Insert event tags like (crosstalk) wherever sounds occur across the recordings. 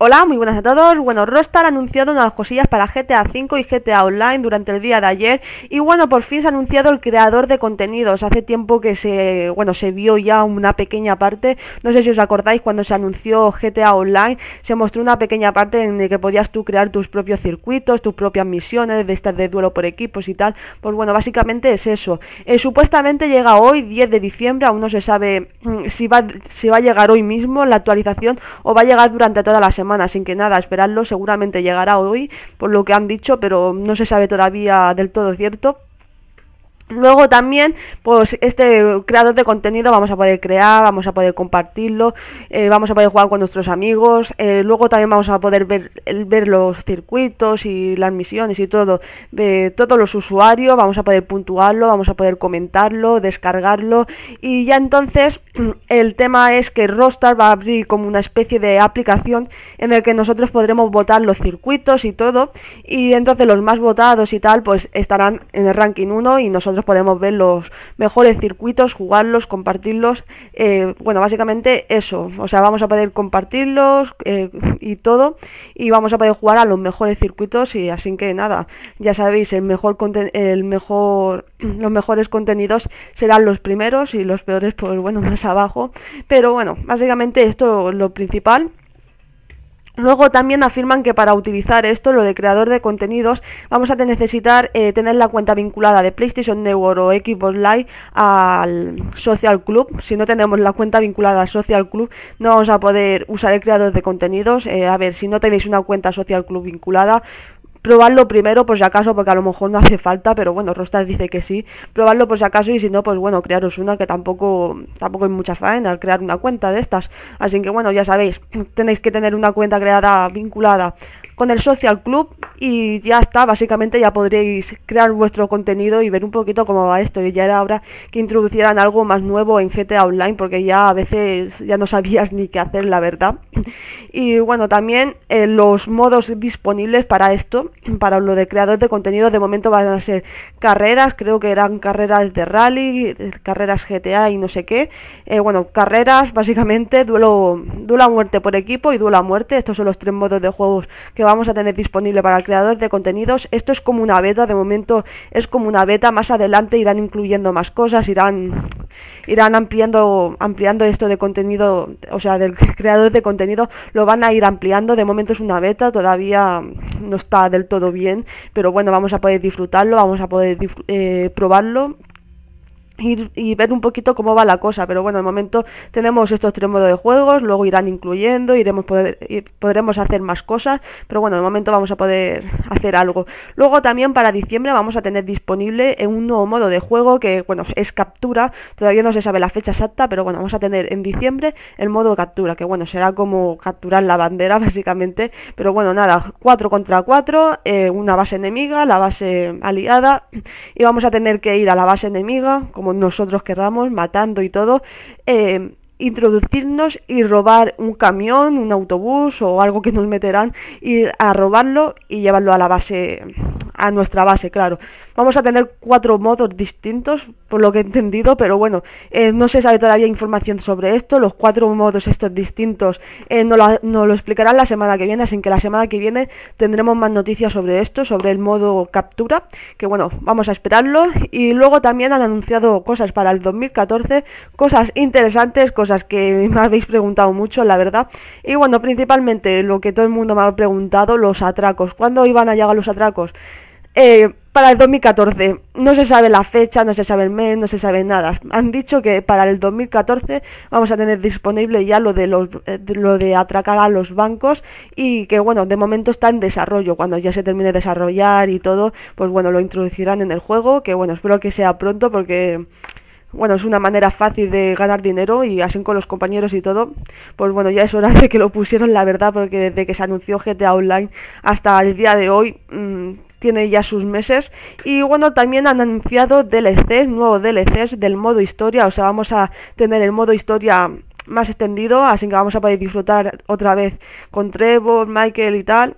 Hola, muy buenas a todos. Bueno, Rostar ha anunciado unas cosillas para GTA V y GTA Online durante el día de ayer. Y bueno, por fin se ha anunciado el creador de contenidos. Hace tiempo que se, bueno, se vio ya una pequeña parte. No sé si os acordáis cuando se anunció GTA Online, se mostró una pequeña parte en la que podías tú crear tus propios circuitos, tus propias misiones, de estar de duelo por equipos y tal. Pues bueno, básicamente es eso. Eh, supuestamente llega hoy, 10 de diciembre, aún no se sabe mm, si va, si va a llegar hoy mismo la actualización o va a llegar durante toda la semana sin que nada, esperarlo, seguramente llegará hoy, por lo que han dicho, pero no se sabe todavía del todo cierto. Luego también, pues este creador de contenido vamos a poder crear, vamos a poder compartirlo, eh, vamos a poder jugar con nuestros amigos, eh, luego también vamos a poder ver, ver los circuitos y las misiones y todo de todos los usuarios, vamos a poder puntuarlo, vamos a poder comentarlo, descargarlo y ya entonces (clears throat) el tema es que Rostar va a abrir como una especie de aplicación en el que nosotros podremos votar los circuitos y todo y entonces los más votados y tal pues estarán en el ranking 1 y nosotros podemos ver los mejores circuitos, jugarlos, compartirlos. Eh, bueno, básicamente eso. O sea, vamos a poder compartirlos eh, y todo. Y vamos a poder jugar a los mejores circuitos. Y así que nada, ya sabéis, el mejor el mejor (clears throat) los mejores contenidos serán los primeros y los peores, pues bueno, (laughs) más abajo. Pero bueno, básicamente esto es lo principal. Luego también afirman que para utilizar esto, lo de creador de contenidos, vamos a necesitar eh, tener la cuenta vinculada de PlayStation Network o Xbox Live al Social Club. Si no tenemos la cuenta vinculada al Social Club, no vamos a poder usar el creador de contenidos. Eh, a ver, si no tenéis una cuenta Social Club vinculada, probarlo primero por si acaso, porque a lo mejor no hace falta, pero bueno, Rostas dice que sí, probarlo por si acaso y si no, pues bueno, crearos una que tampoco, tampoco hay mucha faena al crear una cuenta de estas, así que bueno, ya sabéis, (clears throat) tenéis que tener una cuenta creada vinculada con el Social Club y ya está, básicamente ya podréis crear vuestro contenido y ver un poquito cómo va esto. Y ya era hora que introducieran algo más nuevo en GTA Online porque ya a veces ya no sabías ni qué hacer, la verdad. Y bueno, también eh, los modos disponibles para esto, para lo de creadores de contenido, de momento van a ser carreras, creo que eran carreras de rally, carreras GTA y no sé qué. Eh, bueno, carreras, básicamente, duelo, duelo a muerte por equipo y duelo a muerte. Estos son los tres modos de juegos que vamos a tener disponible para el creador de contenidos. Esto es como una beta, de momento es como una beta, más adelante irán incluyendo más cosas, irán irán ampliando ampliando esto de contenido, o sea, del (laughs) creador de contenido lo van a ir ampliando. De momento es una beta, todavía no está del todo bien, pero bueno, vamos a poder disfrutarlo, vamos a poder eh, probarlo y ver un poquito cómo va la cosa. Pero bueno, de momento tenemos estos tres modos de juegos, luego irán incluyendo, iremos poder, podremos hacer más cosas, pero bueno, de momento vamos a poder hacer algo. Luego también para diciembre vamos a tener disponible un nuevo modo de juego que, bueno, es captura, todavía no se sabe la fecha exacta, pero bueno, vamos a tener en diciembre el modo captura, que bueno, será como capturar la bandera (laughs) básicamente, pero bueno, nada, 4 contra 4, eh, una base enemiga, la base aliada, y vamos a tener que ir a la base enemiga, como nosotros querramos, matando y todo, eh, introducirnos y robar un camión, un autobús o algo que nos meterán, ir a robarlo y llevarlo a la base a nuestra base, claro. Vamos a tener cuatro modos distintos, por lo que he entendido, pero bueno, eh, no se sabe todavía información sobre esto. Los cuatro modos estos distintos eh, nos, no lo, explicarán la semana que viene, así que la semana que viene tendremos más noticias sobre esto, sobre el modo captura, que bueno, vamos a esperarlo. Y luego también han anunciado cosas para el 2014, cosas interesantes, cosas que (laughs) me habéis preguntado mucho, la verdad. Y bueno, principalmente lo que todo el mundo me ha preguntado, los atracos. ¿Cuándo iban a llegar los atracos? Eh, para el 2014. No se sabe la fecha, no se sabe el mes, no se sabe nada. Han dicho que para el 2014 vamos a tener disponible ya lo de, los, eh, lo de atracar a los bancos y que bueno, de momento está en desarrollo. Cuando ya se termine de desarrollar y todo, pues bueno, lo introducirán en el juego, que bueno, espero que sea pronto porque bueno, es una manera fácil de ganar dinero y así con los compañeros y todo, pues bueno, ya es hora de que lo pusieron, la verdad, porque desde que se anunció GTA Online hasta el día de hoy, mm, tiene ya sus meses. Y bueno, también han anunciado DLCs, nuevos DLCs del modo historia, o sea, vamos a tener el modo historia más extendido, así que vamos a poder disfrutar otra vez con Trevor, Michael y tal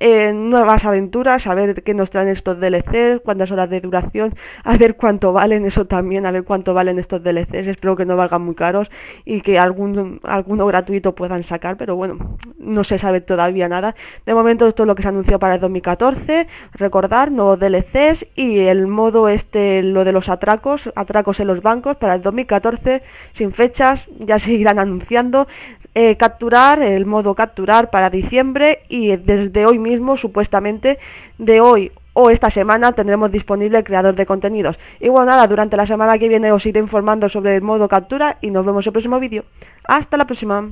nuevas aventuras, a ver qué nos traen estos DLCs, cuántas horas de duración, a ver cuánto valen eso también, a ver cuánto valen estos DLCs, espero que no valgan muy caros y que algún, alguno gratuito puedan sacar, pero bueno, no se sabe todavía nada. De momento esto es lo que se anunció para el 2014, recordar, nuevos DLCs y el modo este, lo de los atracos, atracos en los bancos para el 2014, sin fechas, ya se irán anunciando. Eh, capturar, el modo capturar para diciembre y desde hoy mismo, supuestamente, de hoy o esta semana tendremos disponible el creador de contenidos. Y bueno, nada, durante la semana que viene os iré informando sobre el modo captura y nos vemos en el próximo vídeo. Hasta la próxima.